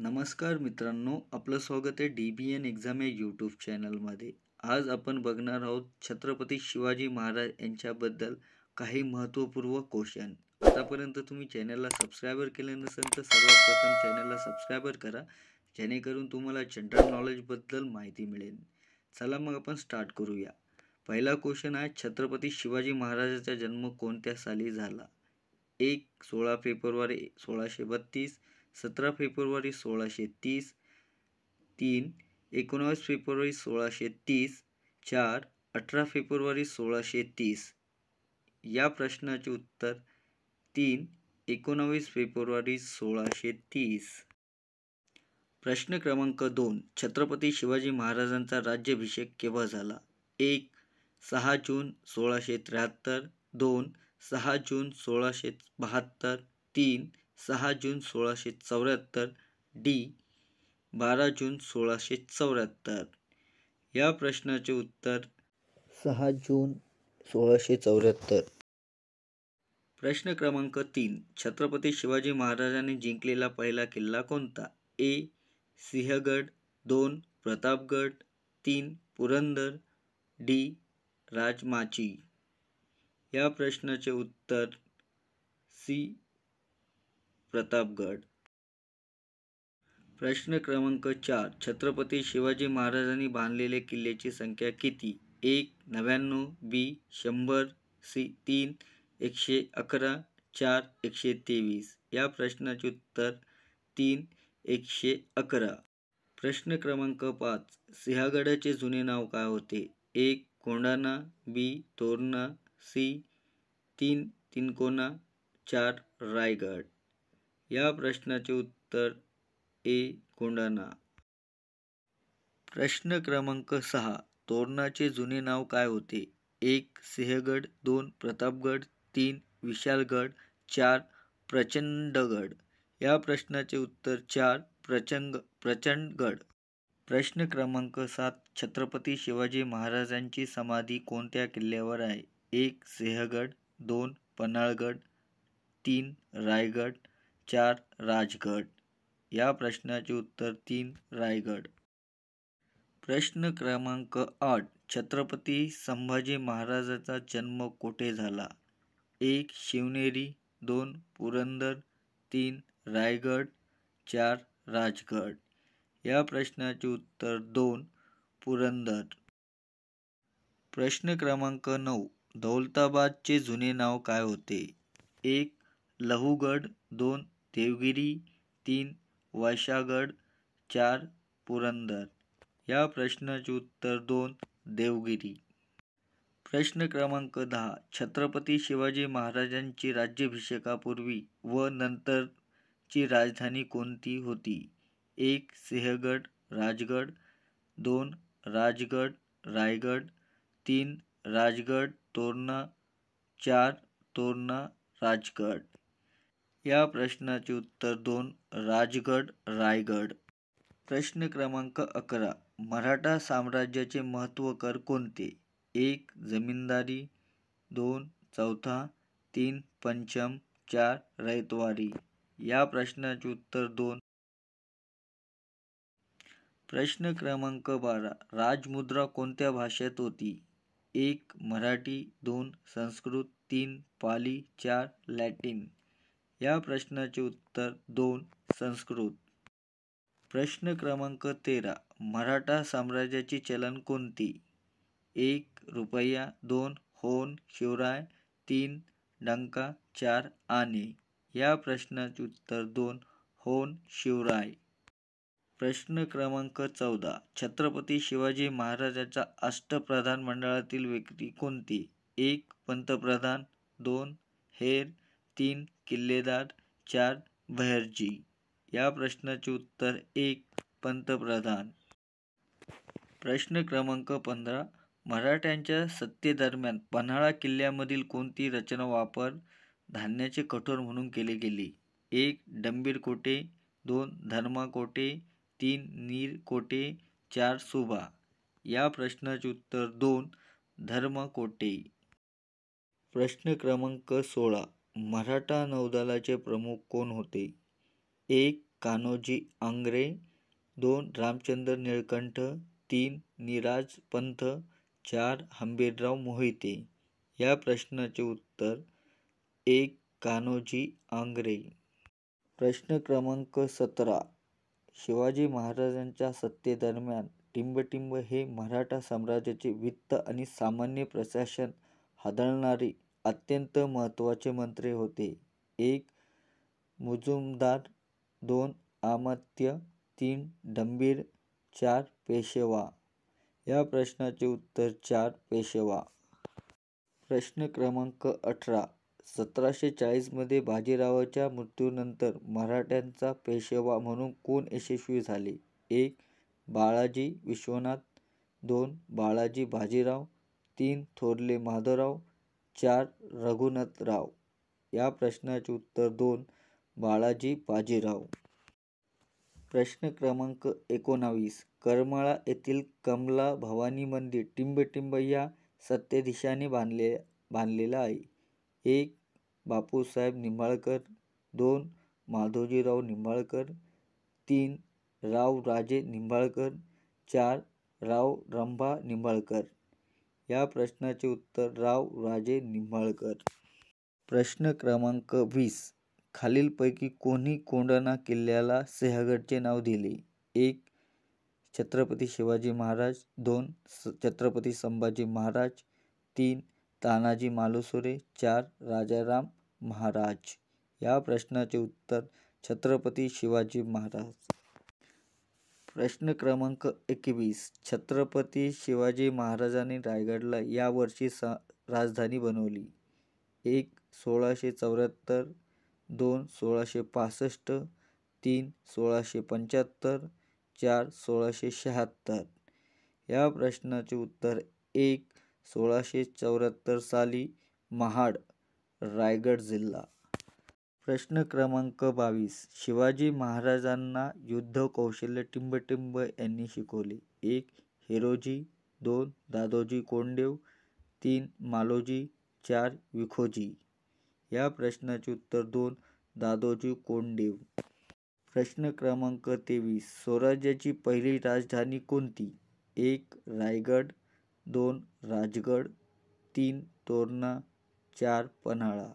नमस्कार मित्रांनो आपलं स्वागत आहे डी बी एन एक्झाम या यूट्यूब चॅनलमध्ये आज आपण बघणार आहोत छत्रपती शिवाजी महाराज यांच्याबद्दल काही महत्त्वपूर्व क्वेश्चन आतापर्यंत तुम्ही चॅनलला सबस्क्रायबर केले नसेल तर सर्वात प्रथम चॅनलला सबस्क्रायबर करा जेणेकरून तुम्हाला जनरल नॉलेजबद्दल माहिती मिळेल चला मग आपण स्टार्ट करूया पहिला क्वेश्चन आहे छत्रपती शिवाजी महाराजाचा जन्म कोणत्या साली झाला एक सोळा फेब्रुवारी सोळाशे बत्तीस सतरा फेब्रुवारी सोळाशे तीस तीन एकोणावीस फेब्रुवारी सोळाशे तीस चार अठरा फेब्रुवारी सोळाशे तीस या प्रश्नाचे उत्तर तीन एकोणावीस फेब्रुवारी सोळाशे तीस प्रश्न क्रमांक दोन छत्रपती शिवाजी महाराजांचा राज्याभिषेक केव्हा झाला एक सहा जून सोळाशे त्र्याहत्तर दोन सहा जून सोळाशे बहात्तर तीन सहा जून सोळाशे चौऱ्याहत्तर डी बारा जून सोळाशे चौऱ्याहत्तर या प्रश्नाचे उत्तर सहा जून सोळाशे चौऱ्याहत्तर प्रश्न क्रमांक तीन छत्रपती शिवाजी महाराजांनी जिंकलेला पहिला किल्ला कोणता ए सिंहगड दोन प्रतापगड तीन पुरंदर डी राजमाची या प्रश्नाचे उत्तर सी प्रतापगड प्रश्न क्रमांक चार छत्रपती शिवाजी महाराजांनी बांधलेल्या किल्ल्याची संख्या किती एक नव्याण्णव बी शंभर सी तीन एकशे अकरा चार एकशे तेवीस या प्रश्नाचे उत्तर तीन एकशे अकरा प्रश्न क्रमांक पाच सिंहगडाचे जुने नाव काय होते एक कोंडाणा बी तोरणा सी तीन तिनकोना चार रायगड या प्रश्नाचे उत्तर ए कोंडाणा प्रश्न क्रमांक सहा तोरणाचे जुने नाव काय होते एक सिंहगड दोन प्रतापगड तीन विशालगड चार प्रचंडगड या प्रश्नाचे उत्तर चार प्रचंग प्रचंडगड प्रश्न क्रमांक सात छत्रपती शिवाजी महाराजांची समाधी कोणत्या किल्ल्यावर आहे एक सिंहगड दोन पन्हाळगड तीन रायगड चार राजगड या प्रश्नाचे उत्तर तीन रायगड प्रश्न क्रमांक आठ छत्रपती संभाजी महाराजाचा जन्म कोठे झाला एक शिवनेरी दोन पुरंदर तीन रायगड चार राजगड या प्रश्नाचे उत्तर दोन पुरंदर प्रश्न क्रमांक नऊ दौलताबादचे जुने नाव काय होते एक लहुगड दोन देवगिरी तीन वैशागड चार पुरंदर या प्रश्नाचे उत्तर दोन देवगिरी प्रश्न क्रमांक दहा छत्रपती शिवाजी महाराजांची राज्याभिषेकापूर्वी व नंतरची राजधानी कोणती होती एक सिंहगड राजगड दोन राजगड रायगड तीन राजगड तोरणा चार तोरणा राजगड या प्रश्नाचे उत्तर दोन राजगड रायगड प्रश्न क्रमांक अकरा मराठा साम्राज्याचे महत्त्व कर कोणते एक जमीनदारी दोन चौथा तीन पंचम चार रयतवारी या प्रश्नाचे उत्तर दोन प्रश्न क्रमांक बारा राजमुद्रा कोणत्या भाषेत होती एक मराठी दोन संस्कृत तीन पाली चार लॅटिन या प्रश्नाचे उत्तर दोन संस्कृत प्रश्न क्रमांक तेरा मराठा साम्राज्याची चलन कोणती एक रुपया दोन होन शिवराय तीन डंका चार आणि या प्रश्नाचे उत्तर दोन होन शिवराय प्रश्न क्रमांक चौदा छत्रपती शिवाजी महाराजाच्या अष्टप्रधान मंडळातील व्यक्ती कोणती एक पंतप्रधान दोन हेर तीन किल्लेदार चार बहर्जी या प्रश्नाचे उत्तर एक पंतप्रधान प्रश्न क्रमांक पंधरा मराठ्यांच्या सत्तेदरम्यान पन्हाळा किल्ल्यामधील कोणती रचना वापर धान्याचे कठोर म्हणून केले गेले एक डंबीरकोटे दोन धर्माकोटे तीन नीरकोटे चार सुभा या प्रश्नाचे उत्तर दोन धर्मकोटे प्रश्न क्रमांक सोळा मराठा नौदलाचे प्रमुख कोण होते एक कान्होजी आंग्रे दोन रामचंद्र निळकंठ तीन निराज पंथ चार हंबीरराव मोहिते या प्रश्नाचे उत्तर एक कान्होजी आंग्रे प्रश्न क्रमांक सतरा शिवाजी महाराजांच्या सत्तेदरम्यान टिंबटिंब हे मराठा साम्राज्याचे वित्त आणि सामान्य प्रशासन हादळणारे अत्यंत महत्त्वाचे मंत्री होते एक मुजुमदार दोन आमात्य तीन डंबीर चार पेशवा या प्रश्नाचे उत्तर चार पेशवा प्रश्न क्रमांक अठरा सतराशे चाळीसमध्ये बाजीरावाच्या मृत्यूनंतर मराठ्यांचा पेशवा म्हणून कोण यशस्वी झाले एक बाळाजी विश्वनाथ दोन बाळाजी बाजीराव तीन थोरले माधवराव चार रघुनाथराव या प्रश्नाचे उत्तर दोन बाळाजी बाजीराव प्रश्न क्रमांक एकोणावीस करमाळा येथील कमला भवानी मंदिर टिंबटिंब या सत्तेदिशाने बांधले बांधलेला आहे एक बापूसाहेब निंबाळकर दोन माधोजीराव निंबाळकर तीन राजे निंबाळकर चार राव रंभा निंबाळकर या प्रश्नाचे उत्तर राव राजे निंबाळकर प्रश्न क्रमांक वीस खालीलपैकी कोणी कोंडणा किल्ल्याला सिंहगडचे नाव दिले एक छत्रपती शिवाजी महाराज दोन छत्रपती संभाजी महाराज तीन तानाजी मालुसुरे चार राजाराम महाराज या प्रश्नाचे उत्तर छत्रपती शिवाजी महाराज प्रश्न क्रमांक एकवीस छत्रपती शिवाजी महाराजांनी रायगडला यावर्षी स सा राजधानी बनवली एक सोळाशे चौऱ्याहत्तर दोन सोळाशे पासष्ट तीन सोळाशे पंच्याहत्तर चार सोळाशे शहात्तर या प्रश्नाचे उत्तर एक सोळाशे चौऱ्याहत्तर साली महाड रायगड जिल्हा प्रश्न क्रमांक बावीस शिवाजी महाराजांना युद्ध कौशल्य टिंबटिंब यांनी शिकवले एक हिरोजी दोन दादोजी कोंडदेव तीन मालोजी चार विखोजी या प्रश्नाचे उत्तर दोन दादोजी कोंडदेव प्रश्न क्रमांक तेवीस स्वराज्याची पहिली राजधानी कोणती एक रायगड दोन राजगड तीन तोरणा चार पन्हाळा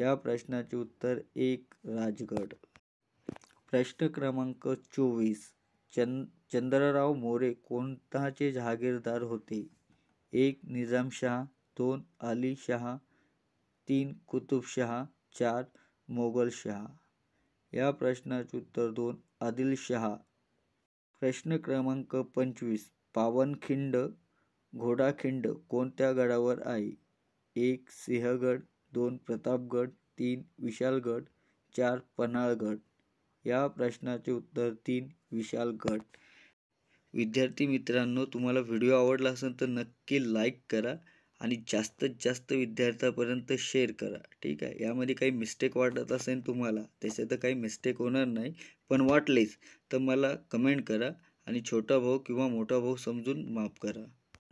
या प्रश्नाचे उत्तर एक राजगड प्रश्न क्रमांक चोवीस चंद चंद्रराव मोरे कोणताचे जहागीरदार होते एक निजामशाह दोन शहा तीन कुतुबशहा चार मोगलशहा या प्रश्नाचे उत्तर दोन आदिलशहा प्रश्न क्रमांक पंचवीस पावनखिंड घोडाखिंड कोणत्या गडावर आहे एक सिंहगड दोन प्रतापगड तीन विशालगड चार पन्हाळगड या प्रश्नाचे उत्तर तीन विशालगड विद्यार्थी मित्रांनो तुम्हाला व्हिडिओ आवडला असेल तर नक्की लाईक करा आणि जास्तीत जास्त विद्यार्थ्यापर्यंत शेअर करा ठीक आहे यामध्ये काही मिस्टेक वाटत असेल तुम्हाला त्याचे तर काही मिस्टेक होणार नाही पण वाटलेच तर मला कमेंट करा आणि छोटा भाऊ किंवा मोठा भाऊ समजून माफ करा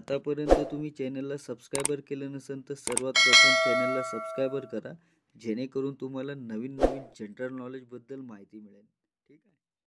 आतापर्यंत तुम्ही चॅनलला सबस्क्रायबर केलं नसेल तर सर्वात प्रथम चॅनलला सबस्क्रायबर करा जेणेकरून तुम्हाला नवीन नवीन जनरल नॉलेजबद्दल माहिती मिळेल